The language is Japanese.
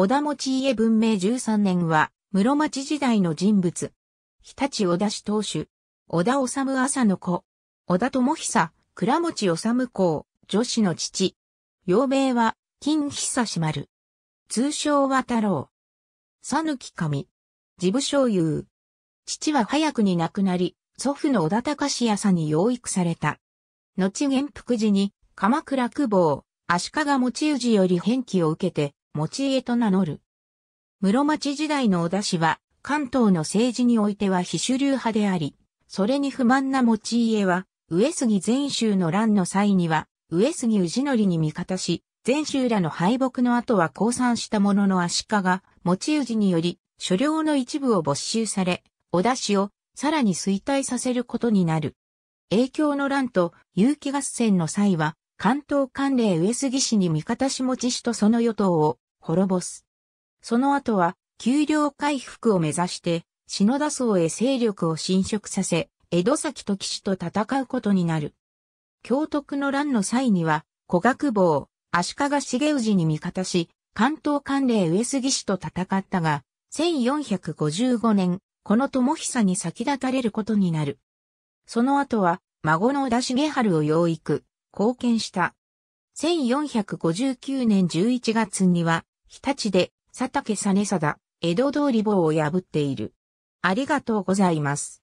小田持家文明13年は、室町時代の人物。日立小田氏当主。小田治朝の子。小田智久、倉持治公、女子の父。幼名は、金久し丸。通称は太郎。さぬき神。事務所有。父は早くに亡くなり、祖父の小田隆朝に養育された。後元服時に、鎌倉久保、足利持氏より返記を受けて、持ち家と名乗る。室町時代の小田氏は、関東の政治においては非主流派であり、それに不満な持ち家は、上杉全州の乱の際には、上杉氏則に味方し、全州らの敗北の後は降参したものの足利が、持ち氏により、所領の一部を没収され、小田氏をさらに衰退させることになる。影響の乱と有機合戦の際は、関東関連上杉氏に味方し持ち氏とその与党を滅ぼす。その後は、給料回復を目指して、篠田荘へ勢力を侵食させ、江戸崎と騎士と戦うことになる。京徳の乱の際には、古学坊、足利重氏に味方し、関東関連上杉氏と戦ったが、1455年、この友久に先立たれることになる。その後は、孫の織田重春を養育、貢献した。1459年11月には、日立で、佐竹実貞、江戸通り棒を破っている。ありがとうございます。